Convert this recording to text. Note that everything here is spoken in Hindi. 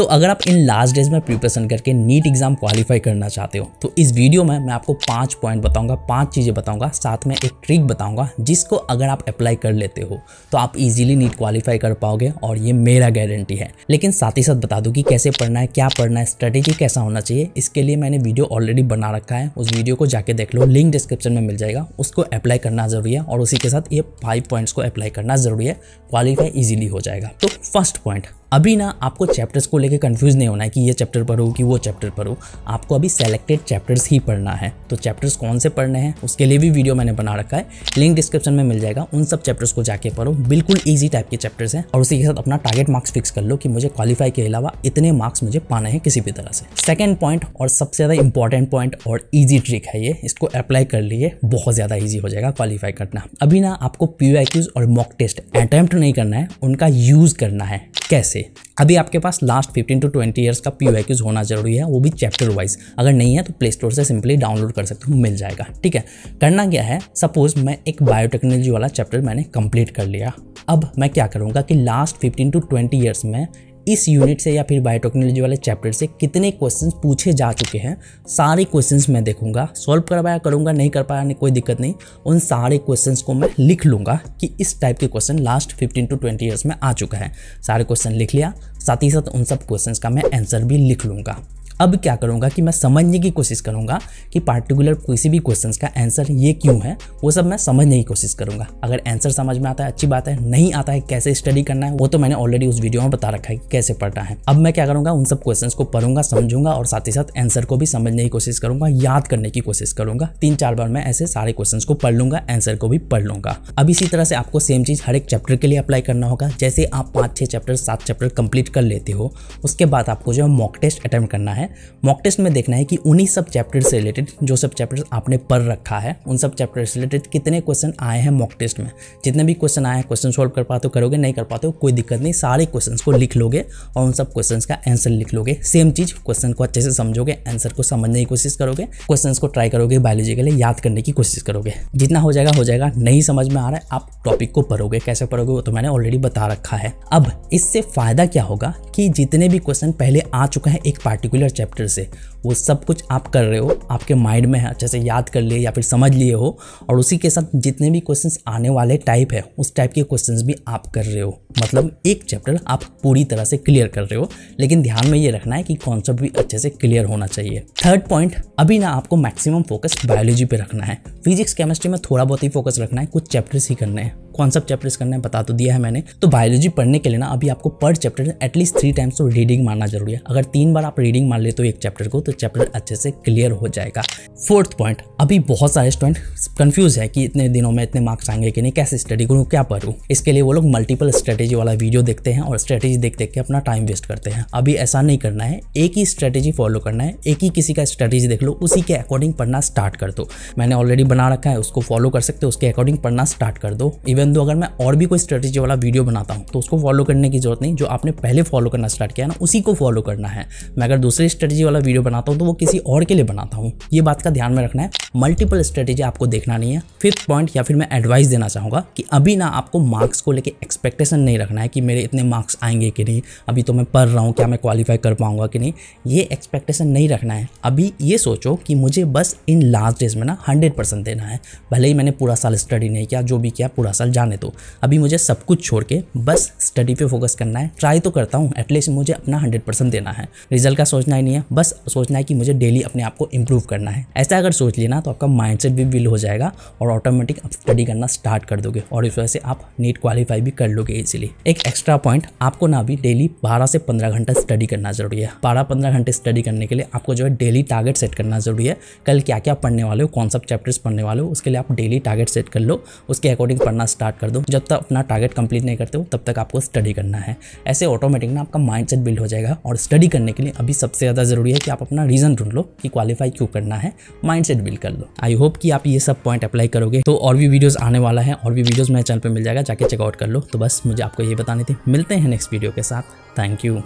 तो अगर आप इन लास्ट डेज में प्रिपरेशन करके नीट एग्जाम क्वालिफाई करना चाहते हो तो इस वीडियो में मैं आपको पाँच पॉइंट बताऊँगा पाँच चीज़ें बताऊँगा साथ में एक ट्रिक बताऊँगा जिसको अगर आप अप्लाई कर लेते हो तो आप इजीली नीट क्वालिफाई कर पाओगे और ये मेरा गारंटी है लेकिन साथ ही साथ बता दूँ कि कैसे पढ़ना है क्या पढ़ना है स्ट्रेटेजी कैसा होना चाहिए इसके लिए मैंने वीडियो ऑलरेडी बना रखा है उस वीडियो को जाके देख लो लिंक डिस्क्रिप्शन में मिल जाएगा उसको अप्लाई करना जरूरी है और उसी के साथ ये फाइव पॉइंट्स को अप्लाई करना जरूरी है क्वालिफाई ईजिली हो जाएगा तो फर्स्ट पॉइंट अभी ना आपको चैप्टर्स को लेकर कंफ्यूज नहीं होना है कि ये चैप्टर पढ़ो कि वो चैप्टर पढ़ो आपको अभी सेलेक्टेड चैप्टर्स ही पढ़ना है तो चैप्टर्स कौन से पढ़ने हैं उसके लिए भी वीडियो मैंने बना रखा है लिंक डिस्क्रिप्शन में मिल जाएगा उन सब चैप्टर्स को जाके पढ़ो बिल्कुल ईजी टाइप के चैप्टर्स हैं और उसी के साथ अपना टारगेट मार्क्स फिक्स कर लो कि मुझे क्वालिफाई के अलावा इतने मार्क्स मुझे पाने हैं किसी भी तरह से सेकेंड पॉइंट और सबसे ज़्यादा इंपॉर्टेंट पॉइंट और ईजी ट्रिक है ये इसको अप्लाई कर लिए बहुत ज़्यादा ईजी हो जाएगा क्वालिफाई करना अभी ना आपको पी और मॉक टेस्ट अटैम्प्ट नहीं करना है उनका यूज़ करना है कैसे से अभी आपके पास लास्ट 15 टू 20 ईयर्स का पी होना जरूरी है वो भी चैप्टर वाइज अगर नहीं है तो प्ले स्टोर से सिंपली डाउनलोड कर सकते हो मिल जाएगा ठीक है करना क्या है सपोज मैं एक बायोटेक्नोलॉजी वाला चैप्टर मैंने कंप्लीट कर लिया अब मैं क्या करूँगा कि last fifteen to twenty years में इस यूनिट से या फिर बायोटेक्नोलॉजी वाले चैप्टर से कितने क्वेश्चंस पूछे जा चुके हैं सारे क्वेश्चंस मैं देखूंगा सॉल्व करवाया करूंगा नहीं कर पाया नहीं कोई दिक्कत नहीं उन सारे क्वेश्चंस को मैं लिख लूँगा कि इस टाइप के क्वेश्चन लास्ट 15 टू 20 ईयर्स में आ चुका है सारे क्वेश्चन लिख लिया साथ ही साथ उन सब क्वेश्चन का मैं आंसर भी लिख लूँगा अब क्या करूँगा कि मैं समझने की कोशिश करूँगा कि पार्टिकुलर किसी भी क्वेश्चन का आंसर ये क्यों है वो सब मैं समझने की कोशिश करूँगा अगर आंसर समझ में आता है अच्छी बात है नहीं आता है कैसे स्टडी करना है वो तो मैंने ऑलरेडी उस वीडियो में बता रखा है कि कैसे पढ़ना है अब मैं क्या करूँगा उन सब क्वेश्चन को पढ़ूंगा समझूंगा और साथ ही साथ आंसर को भी समझने की कोशिश करूँगा याद करने की कोशिश करूँगा तीन चार बार मैं ऐसे सारे क्वेश्चन को पढ़ लूँगा आंसर को भी पढ़ लूँगा अब इसी तरह से आपको सेम चीज़ हर एक चैप्टर के लिए अप्लाई करना होगा जैसे आप पाँच छः चैप्टर सात चैप्टर कंप्लीट कर लेते हो उसके बाद आपको जो है मॉक टेस्ट अटैम्प्ट करना है मॉक टेस्ट में देखना है कि उन्हीं सब चैप्टर से रिलेटेड जो सब चैप्टर आपने पढ़ रखा है उन सब चैप्टर से रिलेटेड कितने क्वेश्चन आए हैं मॉक टेस्ट में जितने भी क्वेश्चन आए हैं क्वेश्चन सॉल्व कर पाते हो करोगे नहीं कर पाते हो कोई दिक्कत नहीं सारे क्वेश्चन को लिख लोगे और उन सब क्वेश्चन का आंसर लिख लोगे सेम चीज़ क्वेश्चन को अच्छे से समझोगे आंसर को समझने की कोशिश करोगे क्वेश्चन को ट्राई करोगे बायोलॉजी के लिए याद करने की कोशिश करोगे जितना हो जाएगा हो जाएगा नहीं समझ में आ रहा है आप टॉपिक को पढ़ोगे कैसे पढ़ोगे वो तो मैंने ऑलरेडी बता रखा है अब इससे फ़ायदा क्या होगा कि जितने भी क्वेश्चन पहले आ चुका है एक पार्टिकुलर चैप्टर से वो सब कुछ आप कर रहे हो आपके माइंड में है अच्छे से याद कर लिए या फिर समझ लिए हो और उसी के साथ जितने भी क्वेश्चंस आने वाले टाइप है उस टाइप के क्वेश्चंस भी आप कर रहे हो मतलब एक चैप्टर आप पूरी तरह से क्लियर कर रहे हो लेकिन ध्यान में ये रखना है कि कॉन्सेप्ट भी अच्छे से क्लियर होना चाहिए थर्ड पॉइंट अभी ना आपको मैक्सिमम फोकस बायोलॉजी पे रखना है फिजिक्स केमिस्ट्री में थोड़ा बहुत ही फोकस रखना है कुछ चैप्टर्स ही करने हैं कॉन्सेप्ट चैप्टर्स करने है बता तो दिया है मैंने तो बायोलॉजी पढ़ने के लिए ना अभी आपको पर चैप्टर एटलीस्ट थ्री टाइम्स तो रीडिंग मारना जरूरी है अगर तीन बार आप रीडिंग मार ले तो एक चैप्टर को तो चैप्टर अच्छे से क्लियर हो जाएगा फोर्थ पॉइंट अभी बहुत सारे स्टूडेंट कन्फ्यूज है कि इतने दिनों में इतने मार्क्स आएंगे कि नहीं कैसे स्टडी करूँ क्या पढ़ूँ इसके लिए वो लोग मल्टीपल स्ट्रेटेजी वाला वीडियो देखते हैं और स्ट्रेटेजी देख देख के अपना टाइम वेस्ट करते हैं अभी ऐसा नहीं करना है एक ही स्ट्रेटेजी फॉलो करना है एक ही किसी का स्ट्रेटेजी देख लो उसी के अकॉर्डिंग पढ़ना स्टार्ट कर दो मैंने ऑलरेडी बना रखा है उसको फॉलो कर सकते हो उसके अकॉर्डिंग पढ़ना स्टार्ट कर दो इवन इवन अगर मैं और भी कोई स्ट्रेटेजी वाला वीडियो बनाता हूँ तो उसको फॉलो करने की जरूरत नहीं जो आपने पहले फॉलो करना स्टार्ट किया ना उसी को फॉलो करना है मैं अगर दूसरी स्ट्रेटेजी वाला वीडियो बनाता हूँ तो वो किसी और के लिए बनाता हूँ ये बात का ध्यान में रखना है मल्टीपल स्ट्रेटेजी आपको देखना नहीं है फिफ्थ पॉइंट या फिर मैं एडवाइस देना चाहूँगा कि अभी ना आपको मार्क्स को लेकर एक्सपेक्टेशन नहीं रखना है कि मेरे इतने मार्क्स आएंगे कि नहीं अभी तो मैं पढ़ रहा हूँ क्या मैं क्वालिफाई कर पाऊँगा कि नहीं ये एक्सपेक्टेशन नहीं रखना है अभी ये सोचो कि मुझे बस इन लास्ट डेज में ना हंड्रेड परसेंट देना है भले ही मैंने पूरा साल स्टडी नहीं किया जो भी किया पूरा साल जाने दो अभी मुझे सब कुछ छोड़ के बस स्टडी पे फोकस करना है ट्राई तो करता हूँ एटलीस्ट मुझे अपना हंड्रेड परसेंट देना है रिजल्ट का सोचना ही नहीं है बस सोचना है कि मुझे डेली अपने आप को इम्प्रूव करना है ऐसा अगर सोच लेना ना तो आपका माइंडसेट भी बिल्ड हो जाएगा और ऑटोमेटिक आप स्टडी करना स्टार्ट कर दोगे और इस वजह से आप नीट क्वालिफाई भी कर लोगे इजीली एक एक्स्ट्रा पॉइंट आपको ना भी डेली बारह से पंद्रह घंटा स्टडी करना जरूरी है बारह पंद्रह घंटे स्टडी करने के लिए आपको जो है डेली टारगेट सेट करना जरूरी है कल क्या क्या पढ़ने वाले हो कौन सा चैप्टर्स पढ़ने वाले हो उसके लिए आप डेली टारगेट सेट कर लो उसके अकॉर्डिंग पढ़ना स्टार्ट कर दो जब तक अपना टारगेट कंप्लीट नहीं करते हो तब तक आपको स्टडी करना है ऐसे ऑटोमेटिक ना आपका माइंड बिल्ड हो जाएगा और स्टडी करने के लिए अभी सबसे ज़्यादा ज़रूरी है कि आप अपना रीज़न ढूंढ लो कि क्वालिफाई क्यों करना है माइंडसेट बिल्ड कर कर लो आई होप कि आप ये सब पॉइंट अप्लाई करोगे तो और भी वीडियोस आने वाला है और भी वीडियोस मेरे चैनल पर मिल जाएगा जाके चेकआउट कर लो तो बस मुझे आपको ये बतानी थी मिलते हैं नेक्स्ट वीडियो के साथ थैंक यू